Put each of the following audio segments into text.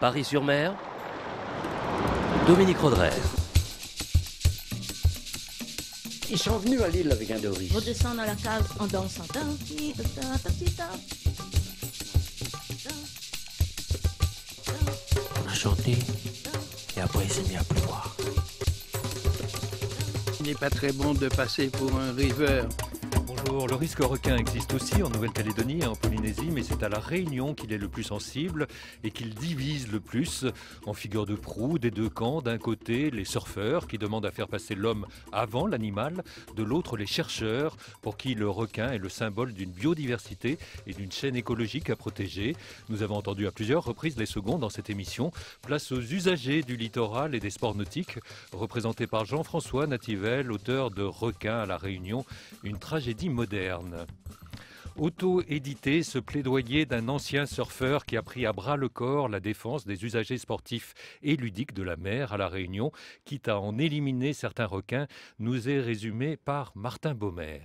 Paris-sur-Mer, Dominique Rodrer. Ils sont venus à Lille avec un Doris. On descend dans la cave en dansant. On a chanté et après il s'est mis à pleuvoir. Il n'est pas très bon de passer pour un river. Le risque requin existe aussi en Nouvelle-Calédonie et en Polynésie, mais c'est à la Réunion qu'il est le plus sensible et qu'il divise le plus en figure de proue des deux camps. D'un côté, les surfeurs qui demandent à faire passer l'homme avant l'animal, de l'autre, les chercheurs pour qui le requin est le symbole d'une biodiversité et d'une chaîne écologique à protéger. Nous avons entendu à plusieurs reprises les secondes dans cette émission. Place aux usagers du littoral et des sports nautiques, représentés par Jean-François Nativel, auteur de Requin à la Réunion, une tragédie Auto-édité ce plaidoyer d'un ancien surfeur qui a pris à bras le corps la défense des usagers sportifs et ludiques de la mer à La Réunion, quitte à en éliminer certains requins, nous est résumé par Martin Baumer.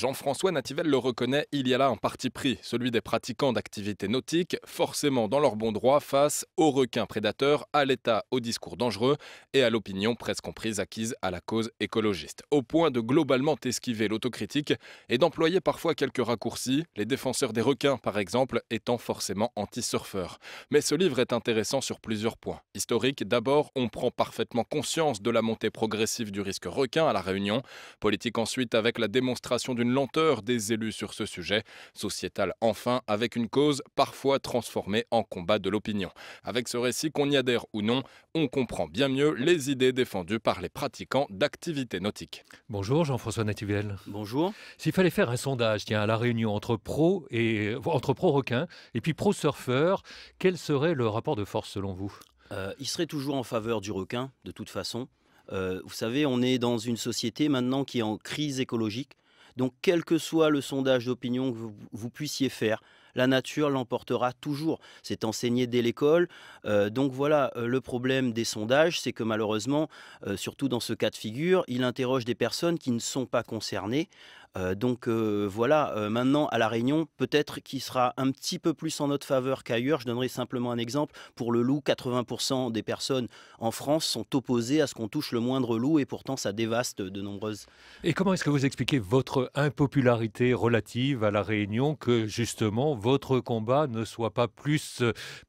Jean-François Nativel le reconnaît, il y a là un parti pris, celui des pratiquants d'activités nautiques, forcément dans leur bon droit face aux requins prédateurs, à l'État, au discours dangereux et à l'opinion presque comprise acquise à la cause écologiste. Au point de globalement esquiver l'autocritique et d'employer parfois quelques raccourcis, les défenseurs des requins par exemple étant forcément anti-surfeurs. Mais ce livre est intéressant sur plusieurs points. Historique, d'abord, on prend parfaitement conscience de la montée progressive du risque requin à La Réunion. Politique ensuite avec la démonstration d'une lenteur des élus sur ce sujet, sociétal enfin, avec une cause parfois transformée en combat de l'opinion. Avec ce récit, qu'on y adhère ou non, on comprend bien mieux les idées défendues par les pratiquants d'activités nautiques. Bonjour Jean-François Nativel. Bonjour. S'il fallait faire un sondage, tiens, à la réunion entre pro et euh, entre pro requin et puis pro surfeur, quel serait le rapport de force selon vous euh, Il serait toujours en faveur du requin, de toute façon. Euh, vous savez, on est dans une société maintenant qui est en crise écologique. Donc quel que soit le sondage d'opinion que vous, puissiez faire, la nature l'emportera toujours. C'est enseigné dès l'école. Euh, donc voilà, euh, le problème des sondages, c'est que malheureusement, euh, surtout dans ce cas de figure, il interroge des personnes qui ne sont pas concernées, euh, donc euh, voilà, euh, maintenant à La Réunion, peut-être qu'il sera un petit peu plus en notre faveur qu'ailleurs. Je donnerai simplement un exemple. Pour le loup, 80% des personnes en France sont opposées à ce qu'on touche le moindre loup et pourtant ça dévaste de nombreuses. Et comment est-ce que vous expliquez votre impopularité relative à La Réunion que justement votre combat ne soit pas plus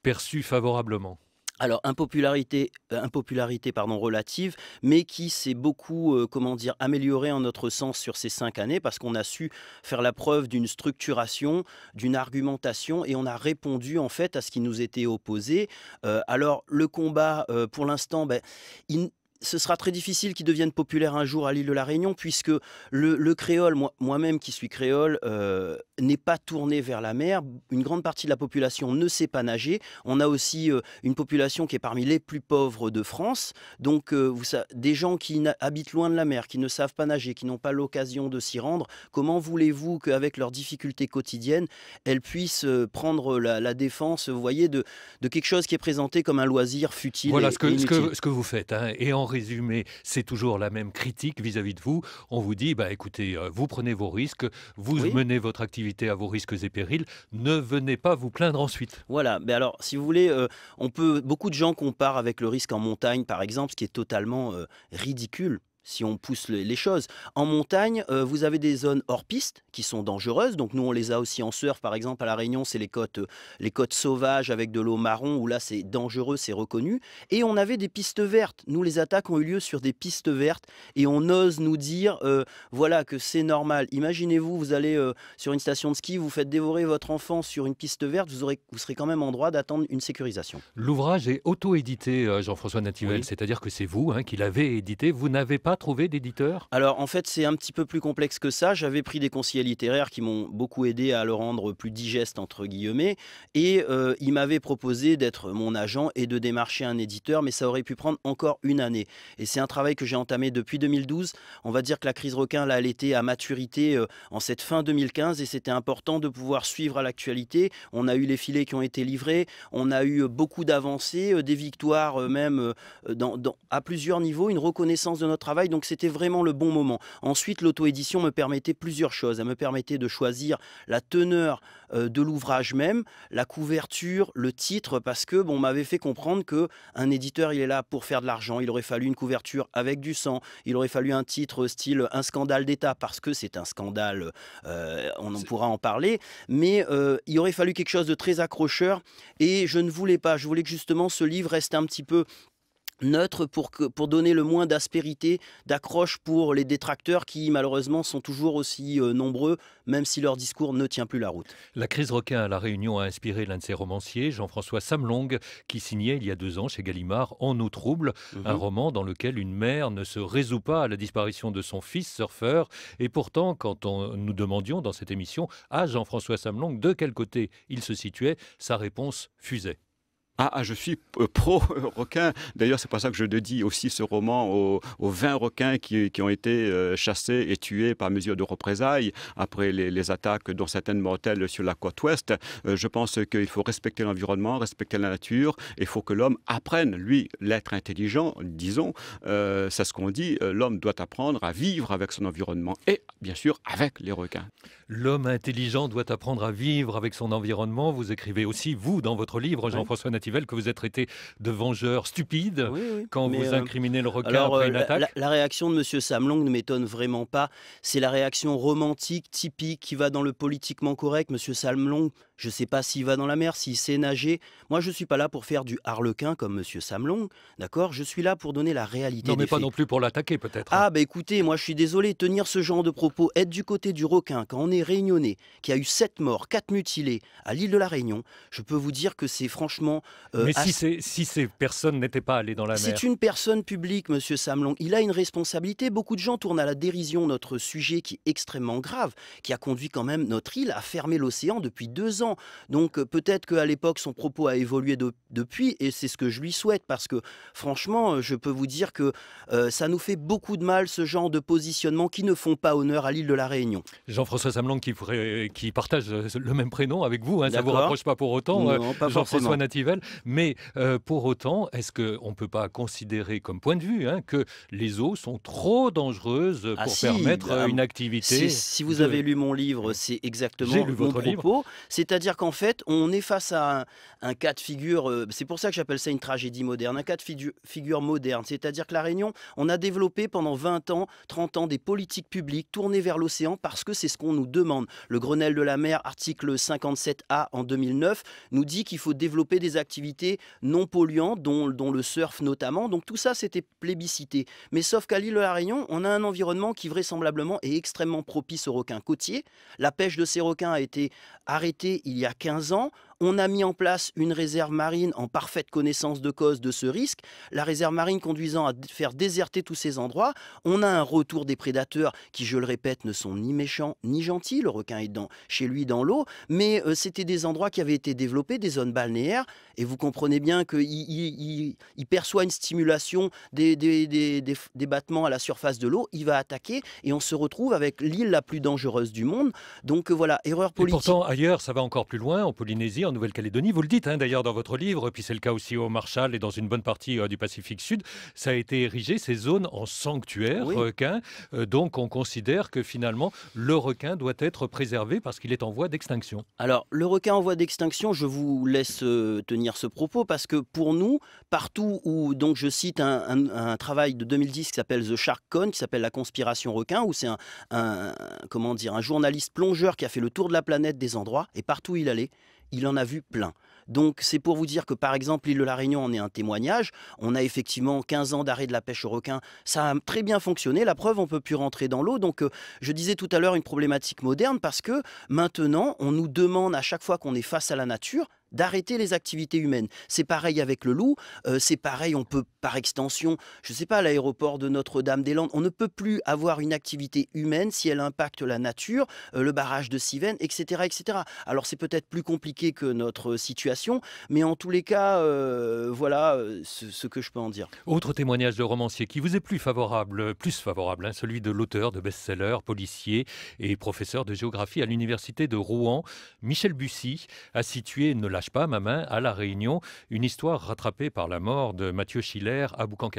perçu favorablement alors impopularité, euh, impopularité pardon, relative, mais qui s'est beaucoup euh, comment dire améliorée en notre sens sur ces cinq années parce qu'on a su faire la preuve d'une structuration, d'une argumentation et on a répondu en fait à ce qui nous était opposé. Euh, alors le combat, pour l'instant, ben, il, ce sera très difficile qu'ils deviennent populaires un jour à l'île de la Réunion, puisque le, créole, moi-même qui suis créole, euh, n'est pas tourné vers la mer. Une grande partie de la population ne sait pas nager. On a aussi euh, une population qui est parmi les plus pauvres de France. Donc, euh, vous des gens qui habitent loin de la mer, qui ne savent pas nager, qui n'ont pas l'occasion de s'y rendre, comment voulez-vous qu'avec leurs difficultés quotidiennes, elles puissent prendre la, défense, vous voyez, de, de quelque chose qui est présenté comme un loisir futile Voilà ce, que, ce, que, vous faites. Hein. et en résumé, c'est toujours la même critique vis-à-vis de vous. On vous dit, bah, écoutez, euh, vous prenez vos risques, vous menez votre activité à vos risques et périls, ne venez pas vous plaindre ensuite. Voilà, mais alors, si vous voulez, euh, on peut, beaucoup de gens comparent avec le risque en montagne, par exemple, ce qui est totalement euh, ridicule si on pousse les choses. En montagne, euh, vous avez des zones hors piste qui sont dangereuses. Donc nous, on les a aussi en surf, par exemple, à La Réunion, c'est les côtes, euh, les côtes sauvages avec de l'eau marron, où là, c'est dangereux, c'est reconnu. Et on avait des pistes vertes. Nous, les attaques ont eu lieu sur des pistes vertes et on ose nous dire, euh, voilà, que c'est normal. Imaginez-vous, vous allez sur une station de ski, vous faites dévorer votre enfant sur une piste verte, vous, aurez, vous serez quand même en droit d'attendre une sécurisation. L'ouvrage est auto-édité, Jean-François Nativel, c'est-à-dire que c'est vous hein, qui l'avez édité, vous n'avez pas trouver d'éditeurs. Alors en fait c'est un petit peu plus complexe que ça. J'avais pris des conseillers littéraires qui m'ont beaucoup aidé à le rendre plus digeste entre guillemets et euh, ils m'avaient proposé d'être mon agent et de démarcher un éditeur mais ça aurait pu prendre encore une année. Et c'est un travail que j'ai entamé depuis 2012. On va dire que la crise requin là elle était à maturité euh, en cette fin 2015 et c'était important de pouvoir suivre à l'actualité. On a eu les filets qui ont été livrés, on a eu euh, beaucoup d'avancées, euh, des victoires même dans, à plusieurs niveaux, une reconnaissance de notre travail donc c'était vraiment le bon moment. Ensuite, l'auto-édition me permettait plusieurs choses. Elle me permettait de choisir la teneur euh, de l'ouvrage même, la couverture, le titre, parce que bon, m'avait fait comprendre que un éditeur, il est là pour faire de l'argent. Il aurait fallu une couverture avec du sang. Il aurait fallu un titre style un scandale d'État, parce que c'est un scandale. Euh, on en pourra en parler, mais euh, il aurait fallu quelque chose de très accrocheur. Et je ne voulais pas. Je voulais que justement ce livre reste un petit peu neutre pour, donner le moins d'aspérité, d'accroche pour les détracteurs qui malheureusement sont toujours aussi euh, nombreux, même si leur discours ne tient plus la route. La crise requin à La Réunion a inspiré l'un de ses romanciers, Jean-François Samlong, qui signait il y a deux ans chez Gallimard En eau trouble, mhm. un roman dans lequel une mère ne se résout pas à la disparition de son fils surfeur. Et pourtant, quand on, nous demandions dans cette émission à Jean-François Samlong de quel côté il se situait, sa réponse fusait. Ah, ah, je suis euh, pro-requin. D'ailleurs, c'est pour ça que je dédie aussi ce roman aux, 20 requins qui, ont été euh, chassés et tués par mesure de représailles après les, attaques dont certaines mortelles sur la côte ouest. Euh, je pense qu'il faut respecter l'environnement, respecter la nature. Il faut que l'homme apprenne, lui, l'être intelligent, disons. c'est ce qu'on dit. L'homme doit apprendre à vivre avec son environnement et, bien sûr, avec les requins. L'homme intelligent doit apprendre à vivre avec son environnement. Vous écrivez aussi, vous, dans votre livre, Jean-François oui que vous êtes traité de vengeur stupide quand vous euh, incriminez le requin après euh, une attaque. La, réaction de Monsieur Samlong ne m'étonne vraiment pas. C'est la réaction romantique, typique, qui va dans le politiquement correct. Monsieur Samlong, je ne sais pas s'il va dans la mer, s'il sait nager. Moi, je ne suis pas là pour faire du harlequin comme Monsieur Samlong, d'accord Je suis là pour donner la réalité. Non, mais pas non plus pour l'attaquer, peut-être. Ah, hein. bah écoutez, moi, je suis désolé, tenir ce genre de propos, être du côté du requin quand on est réunionnais, qui a eu 7 morts, 4 mutilés à l'île de la Réunion, je peux vous dire que c'est franchement euh, Mais si, si ces personnes n'étaient pas allées dans la mer C'est une personne publique, Monsieur Samlon. Il a une responsabilité. Beaucoup de gens tournent à la dérision notre sujet qui est extrêmement grave, qui a conduit quand même notre île à fermer l'océan depuis deux ans. Donc euh, peut-être qu'à l'époque, son propos a évolué depuis, et c'est ce que je lui souhaite, parce que franchement, euh, je peux vous dire que ça nous fait beaucoup de mal, ce genre de positionnement qui ne font pas honneur à l'île de la Réunion. Jean-François Samlon qui, qui partage le même prénom avec vous, hein, ça ne vous rapproche pas pour autant, Jean-François Nativelle. Mais euh, pour autant, est-ce qu'on ne peut pas considérer comme point de vue hein, que les eaux sont trop dangereuses ah pour permettre euh, ah, une activité Si, vous avez lu mon livre, c'est exactement mon votre propos. C'est-à-dire qu'en fait, on est face à un, cas de figure, euh, c'est pour ça que j'appelle ça une tragédie moderne, un cas de figure moderne. C'est-à-dire que La Réunion, on a développé pendant 20 ans, 30 ans des politiques publiques tournées vers l'océan parce que c'est ce qu'on nous demande. Le Grenelle de la mer, article 57A en 2009, nous dit qu'il faut développer des activités activités non polluantes, dont, le surf notamment. Donc tout ça, c'était plébiscité. Mais sauf qu'à l'île de la Réunion, on a un environnement qui vraisemblablement est extrêmement propice aux requins côtiers. La pêche de ces requins a été arrêtée il y a 15 ans. On a mis en place une réserve marine en parfaite connaissance de cause de ce risque, la réserve marine conduisant à faire déserter tous ces endroits. On a un retour des prédateurs qui, je le répète, ne sont ni méchants ni gentils. Le requin est chez lui dans l'eau, mais euh, c'était des endroits qui avaient été développés, des zones balnéaires, et vous comprenez bien qu'il il, perçoit une stimulation des, battements à la surface de l'eau, il va attaquer, et on se retrouve avec l'île la plus dangereuse du monde. Donc euh, voilà, erreur politique. Et pourtant, ailleurs, ça va encore plus loin, en Polynésie, en Nouvelle-Calédonie. Vous le dites hein, d'ailleurs dans votre livre, puis c'est le cas aussi au Marshall et dans une bonne partie euh, du Pacifique Sud. Ça a été érigé, ces zones, en sanctuaire requin. Euh, donc on considère que finalement, le requin doit être préservé parce qu'il est en voie d'extinction. Alors, le requin en voie d'extinction, je vous laisse euh, tenir ce propos parce que pour nous, partout où, donc je cite un, travail de 2010 qui s'appelle The Shark Con, qui s'appelle La conspiration requin, où c'est un, comment dire, un journaliste plongeur qui a fait le tour de la planète des endroits et partout où il allait, il en a vu plein. Donc c'est pour vous dire que par exemple l'île de la Réunion en est un témoignage. On a effectivement 15 ans d'arrêt de la pêche au requin. Ça a très bien fonctionné. La preuve, on ne peut plus rentrer dans l'eau. Donc euh, je disais tout à l'heure une problématique moderne parce que maintenant on nous demande à chaque fois qu'on est face à la nature d'arrêter les activités humaines. C'est pareil avec le loup, euh, c'est pareil, on peut par extension, je ne sais pas, l'aéroport de Notre-Dame-des-Landes, on ne peut plus avoir une activité humaine si elle impacte la nature, euh, le barrage de Siven, etc. etc. Alors c'est peut-être plus compliqué que notre situation, mais en tous les cas, euh, voilà ce, que je peux en dire. Autre témoignage de romancier qui vous est plus favorable, plus favorable, hein, celui de l'auteur de best-seller, policier et professeur de géographie à l'université de Rouen, Michel Bussy, a situé ne l'a lâche pas ma main à La Réunion, une histoire rattrapée par la mort de Mathieu Schiller à boucan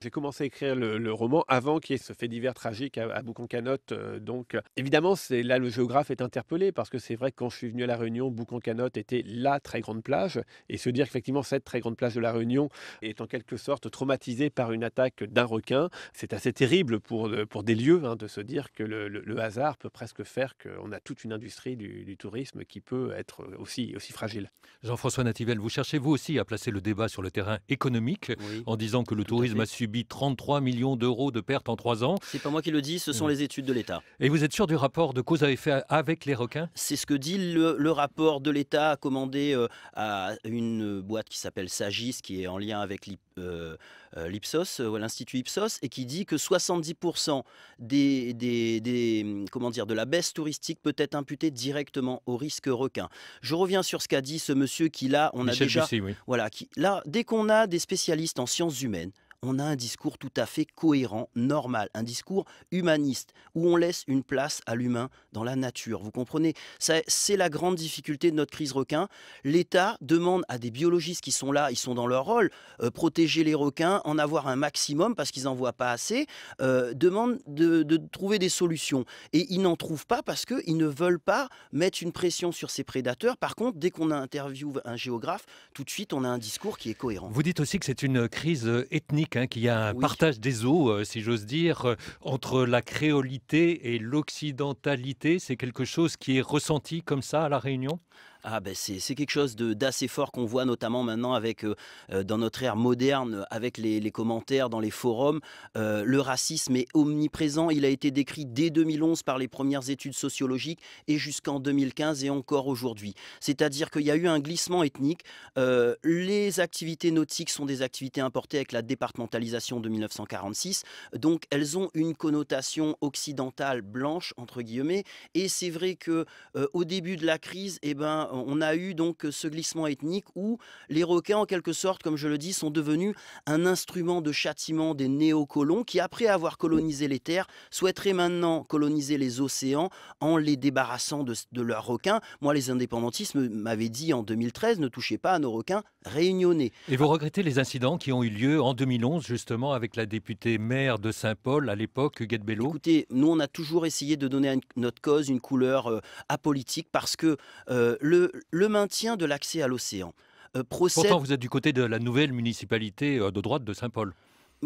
j'ai commencé à écrire le, roman avant qu'il y ait ce fait divers tragique à, Boucan-Canotte. Euh, donc, euh, évidemment, c'est là le géographe est interpellé parce que c'est vrai que quand je suis venu à La Réunion, Boucan-Canotte était la très grande plage. Et se dire qu'effectivement, cette très grande plage de La Réunion est en quelque sorte traumatisée par une attaque d'un requin, c'est assez terrible pour, euh, pour des lieux hein, de se dire que le, hasard peut presque faire qu'on a toute une industrie du, tourisme qui peut être aussi, aussi fragile. Jean-François Nativel, vous cherchez vous aussi à placer le débat sur le terrain économique en disant que le tourisme a subi 33 millions d'euros de pertes en trois ans. C'est pas moi qui le dis, ce sont mm. les études de l'État. Et vous êtes sûr du rapport de cause à effet avec les requins C'est ce que dit le, rapport de l'État commandé euh, à une boîte qui s'appelle Sagis, qui est en lien avec euh, euh, l'Ipsos, l'Institut Ipsos, et qui dit que 70% des, comment dire, de la baisse touristique peut être imputée directement au risque requin. Je reviens sur ce qu'a dit ce monsieur qui là, on a déjà, voilà, là, dès qu'on a des spécialistes en sciences humaines, on a un discours tout à fait cohérent, normal, un discours humaniste, où on laisse une place à l'humain dans la nature. Vous comprenez C'est la grande difficulté de notre crise requin. L'État demande à des biologistes qui sont là, ils sont dans leur rôle, euh, protéger les requins, en avoir un maximum parce qu'ils n'en voient pas assez, euh, demande de, trouver des solutions. Et ils n'en trouvent pas parce qu'ils ne veulent pas mettre une pression sur ces prédateurs. Par contre, dès qu'on interviewe un géographe, tout de suite, on a un discours qui est cohérent. Vous dites aussi que c'est une crise ethnique Hein, qu'il y a un partage des eaux, euh, si j'ose dire, euh, entre la créolité et l'occidentalité. C'est quelque chose qui est ressenti comme ça à La Réunion ah, ben, c'est quelque chose d'assez fort qu'on voit notamment maintenant avec euh, euh, dans notre ère moderne, avec les, commentaires dans les forums. Euh, le racisme est omniprésent. Il a été décrit dès 2011 par les premières études sociologiques et jusqu'en 2015 et encore aujourd'hui. C'est-à-dire qu'il y a eu un glissement ethnique. les activités nautiques sont des activités importées avec la départementalisation de 1946. Donc elles ont une connotation occidentale blanche entre guillemets. Et c'est vrai que au début de la crise, eh ben on a eu donc ce glissement ethnique où les requins, en quelque sorte, comme je le dis, sont devenus un instrument de châtiment des néocolons qui, après avoir colonisé les terres, souhaiteraient maintenant coloniser les océans en les débarrassant de, leurs requins. Moi, les indépendantistes m'avaient dit en 2013, ne touchez pas à nos requins réunionnais. Et vous regrettez les incidents qui ont eu lieu en 2011, justement, avec la députée maire de Saint-Paul, à l'époque, Huguette Écoutez, nous, on a toujours essayé de donner à notre cause une couleur euh, apolitique parce que euh, le le, maintien de l'accès à l'océan. Euh, Pourtant, vous êtes du côté de la nouvelle municipalité euh, de droite de Saint-Paul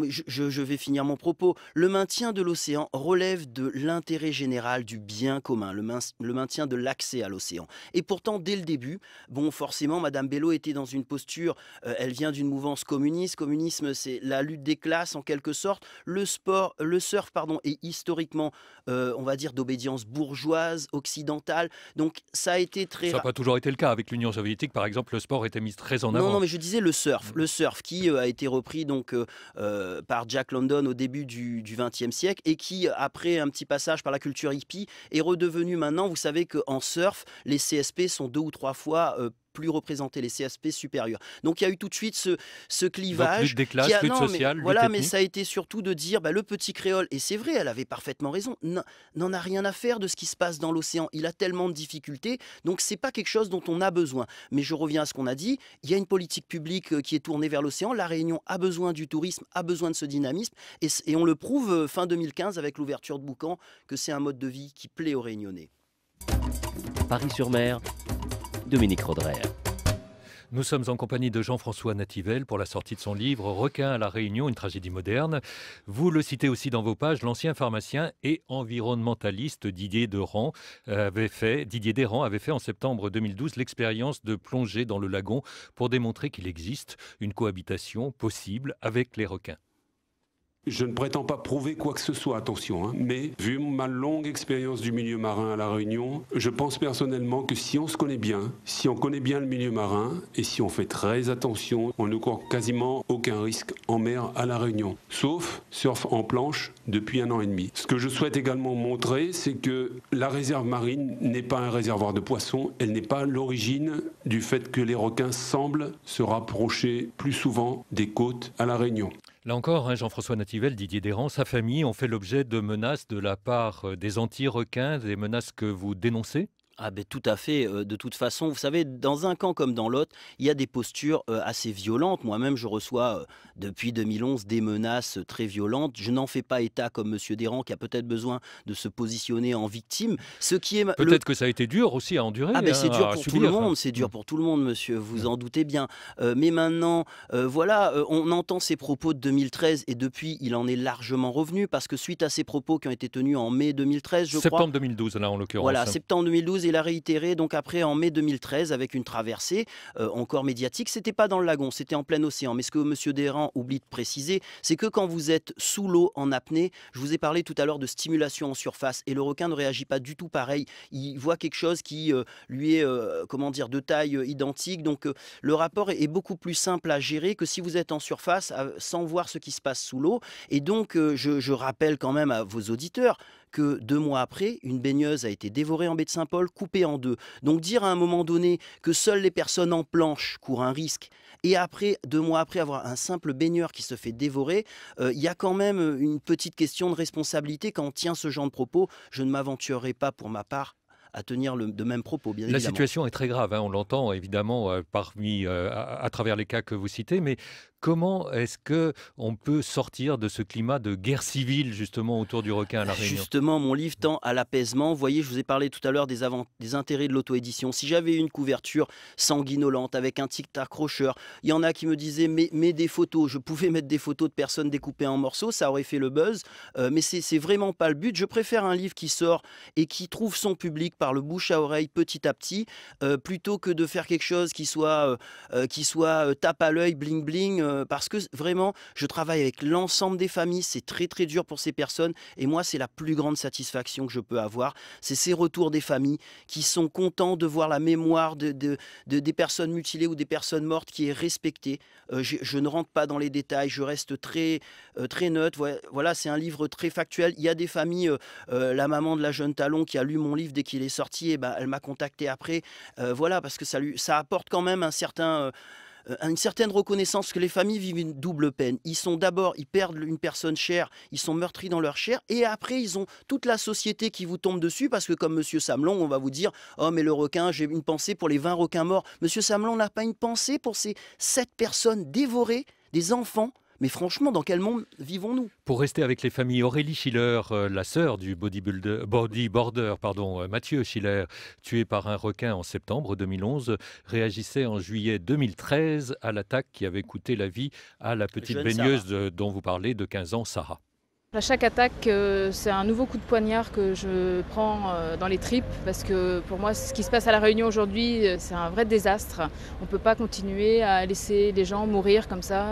je, vais finir mon propos. Le maintien de l'océan relève de l'intérêt général du bien commun, le, maintien de l'accès à l'océan. Et pourtant, dès le début, bon, forcément, Madame Bello était dans une posture. Euh, elle vient d'une mouvance communiste. Communisme, c'est la lutte des classes en quelque sorte. Le sport, le surf, pardon, est historiquement, euh, on va dire, d'obédience bourgeoise occidentale. Donc, ça a été très. Ça n'a pas toujours été le cas avec l'Union soviétique, par exemple. Le sport était mis très en avant. Non, non, mais je disais le surf, mm. le surf qui euh, a été repris donc. Euh, par Jack London au début du XXe siècle et qui, après un petit passage par la culture hippie, est redevenu maintenant, vous savez qu'en surf, les CSP sont deux ou trois fois euh, plus représenter les CSP supérieurs. Donc il y a eu tout de suite ce, ce clivage. Donc, lutte des classes, lutte sociale, Voilà, mais ça a été surtout de dire bah, le petit créole, et c'est vrai, elle avait parfaitement raison, n'en a rien à faire de ce qui se passe dans l'océan. Il a tellement de difficultés, donc c'est pas quelque chose dont on a besoin. Mais je reviens à ce qu'on a dit, il y a une politique publique euh, qui est tournée vers l'océan. La Réunion a besoin du tourisme, a besoin de ce dynamisme, et, et on le prouve euh, fin 2015 avec l'ouverture de Boucan que c'est un mode de vie qui plaît aux Réunionnais. Paris-sur-Mer, Dominique Nous sommes en compagnie de Jean-François Nativel pour la sortie de son livre Requin à la Réunion, une tragédie moderne. Vous le citez aussi dans vos pages, l'ancien pharmacien et environnementaliste Didier Deran avait fait, Didier Deran avait fait en septembre 2012 l'expérience de plonger dans le lagon pour démontrer qu'il existe une cohabitation possible avec les requins. Je ne prétends pas prouver quoi que ce soit, attention, hein. mais vu ma longue expérience du milieu marin à La Réunion, je pense personnellement que si on se connaît bien, si on connaît bien le milieu marin et si on fait très attention, on ne court quasiment aucun risque en mer à La Réunion, sauf surf en planche depuis un an et demi. Ce que je souhaite également montrer, c'est que la réserve marine n'est pas un réservoir de poissons, elle n'est pas l'origine du fait que les requins semblent se rapprocher plus souvent des côtes à La Réunion. Là encore, hein, Jean-François Nativel, Didier Déran, sa famille ont fait l'objet de menaces de la part euh, des anti-requins, des menaces que vous dénoncez ah ben tout à fait, euh, de toute façon, vous savez, dans un camp comme dans l'autre, il y a des postures euh, assez violentes. Moi-même, je reçois euh, depuis 2011 des menaces très violentes. Je n'en fais pas état comme Monsieur Déran qui a peut-être besoin de se positionner en victime. Ce qui est peut-être que ça a été dur aussi à endurer. Ah ben c'est hein, dur pour tout le hein. monde, c'est dur pour tout le monde, Monsieur. Vous mmh. en doutez bien. mais maintenant, voilà, on entend ces propos de 2013 et depuis, il en est largement revenu parce que suite à ces propos qui ont été tenus en mai 2013, je crois. Septembre 2012 là en l'occurrence. Voilà, septembre 2012 et l'a a réitéré donc après en mai 2013 avec une traversée euh, encore médiatique. C'était pas dans le lagon, c'était en plein océan. Mais ce que Monsieur Déran oublie de préciser, c'est que quand vous êtes sous l'eau en apnée, je vous ai parlé tout à l'heure de stimulation en surface et le requin ne réagit pas du tout pareil. Il voit quelque chose qui euh, lui est euh, comment dire de taille identique. Donc le rapport est, beaucoup plus simple à gérer que si vous êtes en surface sans voir ce qui se passe sous l'eau. Et donc je rappelle quand même à vos auditeurs que deux mois après, une baigneuse a été dévorée en baie de Saint-Paul, coupée en deux. Donc dire à un moment donné que seules les personnes en planche courent un risque, et après, deux mois après, avoir un simple baigneur qui se fait dévorer, euh, il y a quand même une petite question de responsabilité quand on tient ce genre de propos. Je ne m'aventurerai pas pour ma part à tenir le, de même propos. Bien la situation est très grave, hein. on l'entend évidemment euh, parmi, euh, à, travers les cas que vous citez, mais Comment est-ce que on peut sortir de ce climat de guerre civile justement autour du requin à la Réunion Justement, mon livre tend à l'apaisement. Vous voyez, je vous ai parlé tout à l'heure des, intérêts de l'auto-édition. Si j'avais une couverture sanguinolente avec un tic crocheur il y en a qui me disaient mais, des photos. Je pouvais mettre des photos de personnes découpées en morceaux, ça aurait fait le buzz. Euh, mais c'est vraiment pas le but. Je préfère un livre qui sort et qui trouve son public par le bouche à oreille petit à petit, euh, plutôt que de faire quelque chose qui soit euh, qui soit tape à l'œil, bling bling euh, parce que vraiment, je travaille avec l'ensemble des familles. C'est très très dur pour ces personnes. Et moi, c'est la plus grande satisfaction que je peux avoir. C'est ces retours des familles qui sont contents de voir la mémoire de, des personnes mutilées ou des personnes mortes qui est respectée. Euh, je, ne rentre pas dans les détails. Je reste très euh, très neutre. Voilà, c'est un livre très factuel. Il y a des familles. la maman de la jeune Talon qui a lu mon livre dès qu'il est sorti, et eh ben, elle m'a contacté après. voilà, parce que ça lui ça apporte quand même un certain euh, une certaine reconnaissance que les familles vivent une double peine. Ils sont d'abord, ils perdent une personne chère, ils sont meurtris dans leur chair, et après ils ont toute la société qui vous tombe dessus parce que comme M. Samelon, on va vous dire oh mais le requin, j'ai une pensée pour les 20 requins morts. M. Samelon n'a pas une pensée pour ces sept personnes dévorées, des enfants mais franchement, dans quel monde vivons-nous Pour rester avec les familles, Aurélie Schiller, euh, la sœur du bodybuilder, bodyboarder, pardon, euh, Mathieu Schiller, tué par un requin en septembre 2011, réagissait en juillet 2013 à l'attaque qui avait coûté la vie à la petite baigneuse euh, dont vous parlez de 15 ans, Sarah. À chaque attaque, euh, c'est un nouveau coup de poignard que je prends euh, dans les tripes parce que pour moi, ce qui se passe à La Réunion aujourd'hui, euh, c'est un vrai désastre. On ne peut pas continuer à laisser des gens mourir comme ça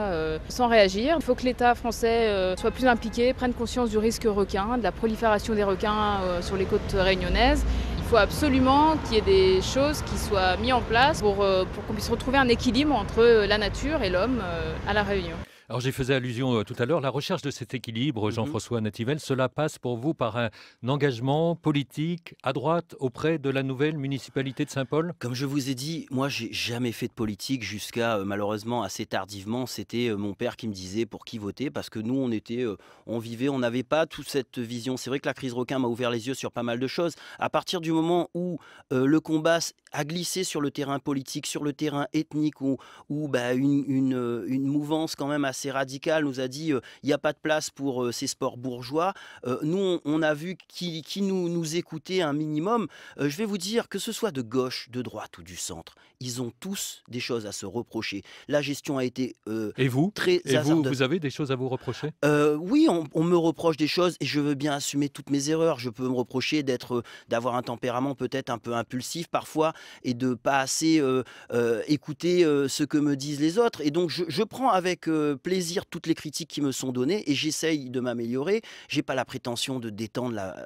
sans réagir. Il faut que l'État français soit plus impliqué, prenne conscience du risque requin, de la prolifération des requins sur les côtes réunionnaises Il faut absolument qu'il y ait des choses qui soient mises en place pour qu'on puisse retrouver un équilibre entre la nature et l'homme à La Réunion. Alors j'y faisais allusion euh, tout à l'heure, la recherche de cet équilibre, mhm. Jean-François Nativel, cela passe pour vous par un engagement politique à droite auprès de la nouvelle municipalité de Saint-Paul Comme je vous ai dit, moi j'ai jamais fait de politique jusqu'à euh, malheureusement assez tardivement, c'était euh, mon père qui me disait pour qui voter parce que nous on était on vivait, on n'avait pas toute cette vision. C'est vrai que la crise requin m'a ouvert les yeux sur pas mal de choses. À partir du moment où le combat a glissé sur le terrain politique, sur le terrain ethnique ou, ou bah, une, une, une mouvance quand même assez radical nous a dit euh, il n'y a pas de place pour euh, ces sports bourgeois. Euh, nous, on, a vu qui, nous, nous écoutait un minimum. je vais vous dire que ce soit de gauche, de droite ou du centre, ils ont tous des choses à se reprocher. La gestion a été et vous très et vous, vous avez des choses à vous reprocher Oui, on, me reproche des choses et je veux bien assumer toutes mes erreurs. Je peux me reprocher d'être d'avoir un tempérament peut-être un peu impulsif parfois et de pas assez écouter ce que me disent les autres. Et donc je, je prends avec plaisir toutes les critiques qui me sont données et j'essaye de m'améliorer. J'ai pas la prétention de détendre la,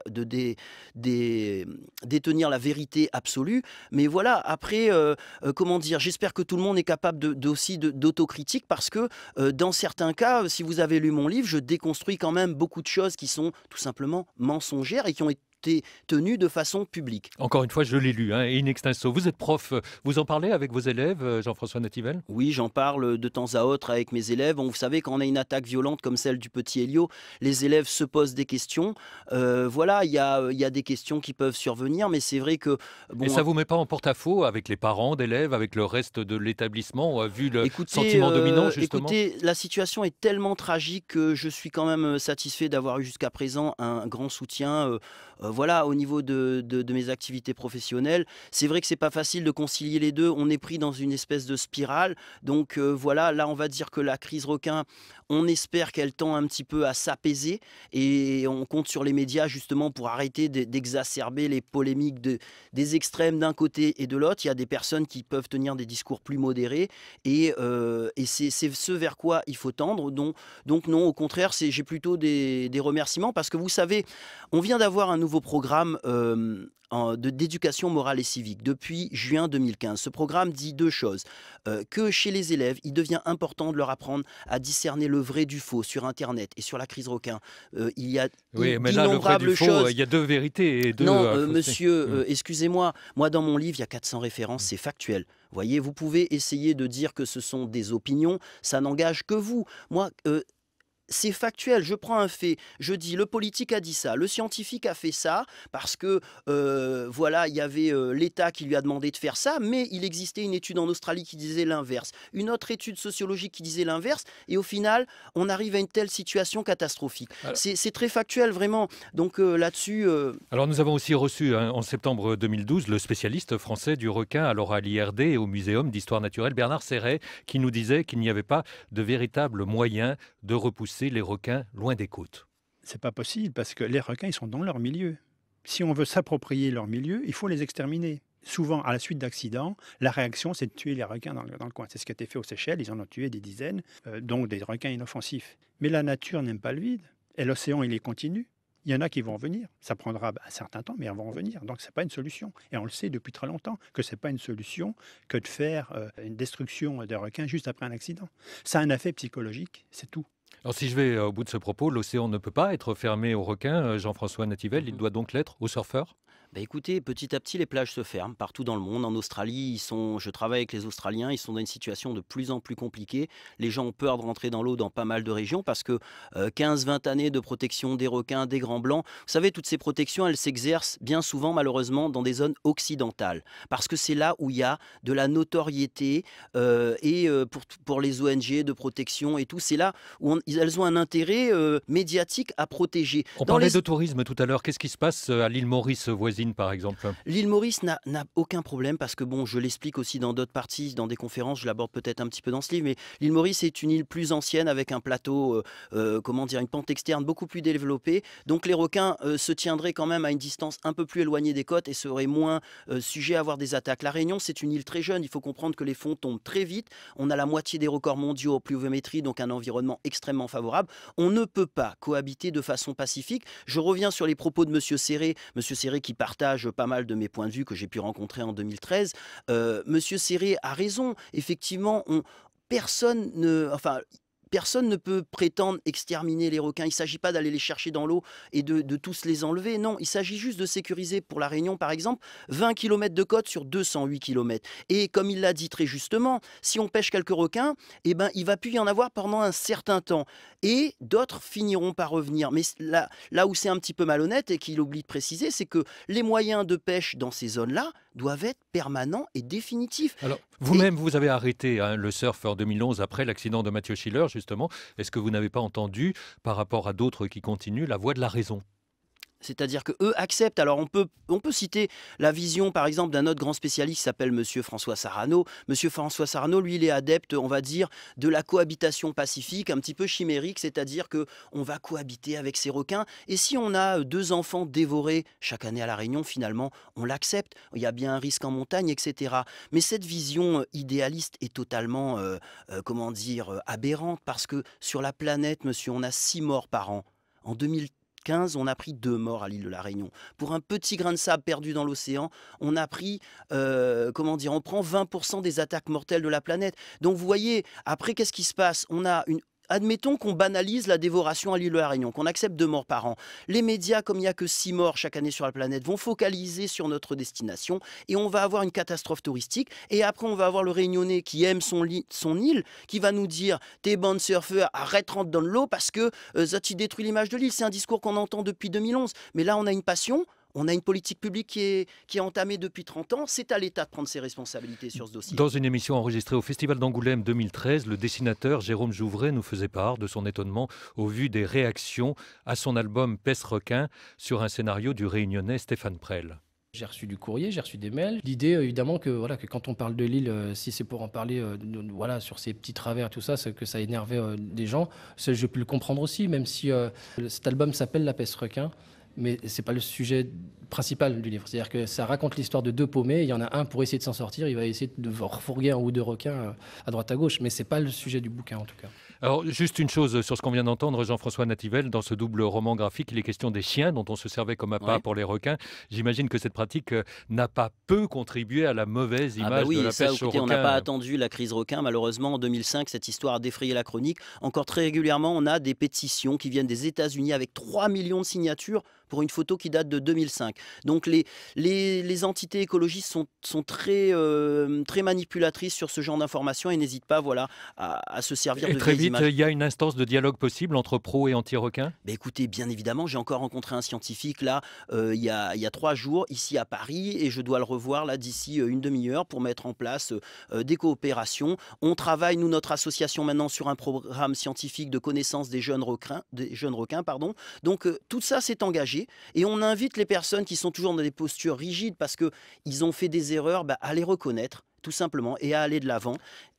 détenir la vérité absolue, mais voilà. Après, euh, euh, comment dire J'espère que tout le monde est capable de, aussi d'autocritique parce que euh, dans certains cas, si vous avez lu mon livre, je déconstruis quand même beaucoup de choses qui sont tout simplement mensongères et qui ont été tenue de façon publique. Encore une fois, je l'ai lu, hein, in extenso. Vous êtes prof, euh, vous en parlez avec vos élèves, euh, Jean-François Nativel Oui, j'en parle de temps à autre avec mes élèves. vous savez, quand on a une attaque violente comme celle du petit Hélio, les élèves se posent des questions. Euh, voilà, il y a, y a, des questions qui peuvent survenir, mais c'est vrai que... Et ça vous met pas en porte-à-faux avec les parents d'élèves, avec le reste de l'établissement, vu le sentiment dominant, justement Écoutez, la situation est tellement tragique que je suis quand même satisfait d'avoir eu jusqu'à présent un grand soutien. Euh, voilà, au niveau de, mes activités professionnelles, c'est vrai que c'est pas facile de concilier les deux. On est pris dans une espèce de spirale. Donc euh, voilà, là, on va dire que la crise requin, on espère qu'elle tend un petit peu à s'apaiser et on compte sur les médias justement pour arrêter d'exacerber les polémiques de, des extrêmes d'un côté et de l'autre. Il y a des personnes qui peuvent tenir des discours plus modérés et, euh, c'est ce vers quoi il faut tendre. Donc, donc non, au contraire, j'ai plutôt des, des remerciements parce que vous savez, on vient d'avoir un nouveau programme euh, d'éducation morale et civique depuis juin 2015. Ce programme dit deux choses. Euh, que chez les élèves, il devient important de leur apprendre à discerner le vrai du faux sur Internet et sur la crise requin. Euh, il y a oui, mais là, le vrai du Faux, il y a deux vérités et deux... Non, euh, monsieur, mm. excusez-moi, moi dans mon livre, il y a 400 références, c'est factuel. Voyez, vous pouvez essayer de dire que ce sont des opinions, ça n'engage que vous. Moi, c'est factuel. Je prends un fait, je dis le politique a dit ça, le scientifique a fait ça parce que euh, voilà, il y avait euh, l'État qui lui a demandé de faire ça, mais il existait une étude en Australie qui disait l'inverse, une autre étude sociologique qui disait l'inverse, et au final, on arrive à une telle situation catastrophique. C'est très factuel vraiment. Donc euh, là-dessus. Alors nous avons aussi reçu hein, en septembre 2012 le spécialiste français du requin, alors à l'IRD et au Muséum d'histoire naturelle, Bernard Serret, qui nous disait qu'il n'y avait pas de véritable moyen de repousser les requins loin des côtes C'est pas possible parce que les requins, ils sont dans leur milieu. Si on veut s'approprier leur milieu, il faut les exterminer. Souvent, à la suite d'accidents, la réaction, c'est de tuer les requins dans le, coin. C'est ce qui a été fait aux Seychelles, ils en ont tué des dizaines, dont euh, donc des requins inoffensifs. Mais la nature n'aime pas le vide, et l'océan, il est continu. Il y en a qui vont venir. Ça prendra un certain temps, mais ils vont revenir. Donc, ce n'est pas une solution. Et on le sait depuis très longtemps que ce n'est pas une solution que de faire euh, une destruction des requins juste après un accident. Ça a un effet psychologique, c'est tout. Alors si je vais euh, au bout de ce propos, l'océan ne peut pas être fermé aux requins, euh, Jean-François Nativel, il doit donc l'être aux surfeurs bah, écoutez, petit à petit, les plages se ferment partout dans le monde. En Australie, ils sont, je travaille avec les Australiens, ils sont dans une situation de plus en plus compliquée. Les gens ont peur de rentrer dans l'eau dans pas mal de régions parce que 15-20 euh, années de protection des requins, des grands blancs, vous savez, toutes ces protections, elles s'exercent bien souvent, malheureusement, dans des zones occidentales parce que c'est là où il y a de la notoriété euh, et euh, pour, pour les ONG de protection et tout, c'est là où elles ont un intérêt médiatique à protéger. On parlait de tourisme tout à l'heure. Qu'est-ce qui se passe à l'île Maurice voisine par exemple L'île Maurice n'a aucun problème parce que, bon, je l'explique aussi dans d'autres parties, dans des conférences, je l'aborde peut-être un petit peu dans ce livre, mais l'île Maurice est une île plus ancienne avec un plateau, euh, euh, comment dire, une pente externe beaucoup plus développée. Donc les requins euh, se tiendraient quand même à une distance un peu plus éloignée des côtes et seraient moins sujets à avoir des attaques. La Réunion, c'est une île très jeune. Il faut comprendre que les fonds tombent très vite. On a la moitié des records mondiaux en pluviométrie, donc un environnement extrêmement favorable. On ne peut pas cohabiter de façon pacifique. Je reviens sur les propos de M. Serré, M. Serré qui part pas mal de mes points de vue que j'ai pu rencontrer en 2013. Euh, Monsieur Serré a raison. Effectivement, personne ne. Enfin, personne ne peut prétendre exterminer les requins. Il ne s'agit pas d'aller les chercher dans l'eau et de, tous les enlever. Non, il s'agit juste de sécuriser, pour La Réunion par exemple, 20 km de côte sur 208 km. Et comme il l'a dit très justement, si on pêche quelques requins, eh ben, il va plus y en avoir pendant un certain temps. Et d'autres finiront par revenir. Mais là, là où c'est un petit peu malhonnête et qu'il oublie de préciser, c'est que les moyens de pêche dans ces zones-là, doivent être permanents et définitifs. vous-même, vous avez arrêté hein, le surf en 2011 après l'accident de Mathieu Schiller, justement. Est-ce que vous n'avez pas entendu, par rapport à d'autres qui continuent, la voix de la raison c'est-à-dire que eux acceptent. Alors on peut, on peut citer la vision, par exemple, d'un autre grand spécialiste qui s'appelle Monsieur François Sarano. Monsieur François Sarano, lui, il est adepte, on va dire, de la cohabitation pacifique, un petit peu chimérique, c'est-à-dire que on va cohabiter avec ces requins. Et si on a euh, deux enfants dévorés chaque année à la Réunion, finalement, on l'accepte. Il y a bien un risque en montagne, etc. Mais cette vision euh, idéaliste est totalement, euh, comment dire, aberrante parce que sur la planète, monsieur, on a six morts par an. En 2000 on a pris deux morts à l'île de la Réunion. Pour un petit grain de sable perdu dans l'océan, on a pris, euh, comment dire, on prend 20% des attaques mortelles de la planète. Donc vous voyez, après, qu'est-ce qui se passe On a une admettons qu'on banalise la dévoration à l'île de la Réunion, qu'on accepte deux morts par an. Les médias, comme il n'y a que six morts chaque année sur la planète, vont focaliser sur notre destination et on va avoir une catastrophe touristique. Et après, on va avoir le Réunionnais qui aime son, île, qui va nous dire T'es bandes surfeurs, arrête, rentre dans l'eau parce que euh, ça, tu détruit l'image de l'île. C'est un discours qu'on entend depuis 2011. Mais là, on a une passion on a une politique publique qui est, entamée depuis 30 ans. C'est à l'État de prendre ses responsabilités sur ce dossier. Dans une émission enregistrée au Festival d'Angoulême 2013, le dessinateur Jérôme Jouvray nous faisait part de son étonnement au vu des réactions à son album Peste requin sur un scénario du réunionnais Stéphane Prel. J'ai reçu du courrier, j'ai reçu des mails. L'idée, euh, évidemment, que voilà que quand on parle de Lille, euh, si c'est pour en parler, euh, voilà sur ces petits travers, tout ça, que ça énervait des gens, je peux le comprendre aussi, même si cet album s'appelle La Peste requin mais c'est pas le sujet principal du livre. C'est-à-dire que ça raconte l'histoire de deux paumés. Il y en a un pour essayer de s'en sortir. Il va essayer de refourguer un ou deux requins euh, à droite à gauche. Mais c'est pas le sujet du bouquin en tout cas. Alors juste une chose euh, sur ce qu'on vient d'entendre, Jean-François Nativel, dans ce double roman graphique, il est question des chiens dont on se servait comme appât pour les requins. J'imagine que cette pratique euh, n'a pas peu contribué à la mauvaise ah bah image de la pêche aux On n'a pas attendu la crise requin. Malheureusement, en 2005, cette histoire a défrayé la chronique. Encore très régulièrement, on a des pétitions qui viennent des États-Unis avec 3 millions de signatures pour une photo qui date de 2005. Donc les, les, entités écologistes sont, sont très, euh, très manipulatrices sur ce genre d'informations et n'hésitent pas voilà, à, se servir et de Très vite, il y a une instance de dialogue possible entre pro et anti-requin Mais bah Écoutez, bien évidemment, j'ai encore rencontré un scientifique là, euh, il, y a, il y a trois jours, ici à Paris, et je dois le revoir là d'ici euh, une demi-heure pour mettre en place des coopérations. On travaille, nous, notre association maintenant sur un programme scientifique de connaissance des jeunes requins. Des jeunes requins pardon. Donc tout ça s'est engagé. Et on invite les personnes qui sont toujours dans des postures rigides parce qu'ils ont fait des erreurs bah, à les reconnaître tout simplement et à aller de l'avant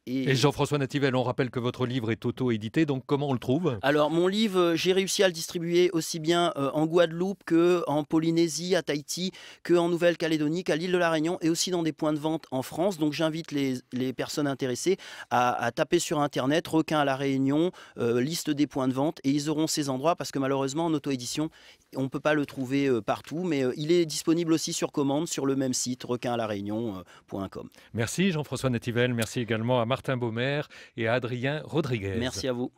et, Jean-François Nativel, on rappelle que votre livre est auto-édité, donc comment on le trouve Alors mon livre, euh, j'ai réussi à le distribuer aussi bien euh, en Guadeloupe que en Polynésie, à Tahiti, qu'en Nouvelle-Calédonie, qu'à l'île de la Réunion et aussi dans des points de vente en France. Donc j'invite les, personnes intéressées à, taper sur Internet requin à la Réunion, euh, liste des points de vente et ils auront ces endroits parce que malheureusement en auto-édition, on ne peut pas le trouver partout, mais il est disponible aussi sur commande sur le même site requin à la Merci Jean-François Nativel, merci également à Marc Martin Baumer et Adrien Rodriguez. Merci à vous.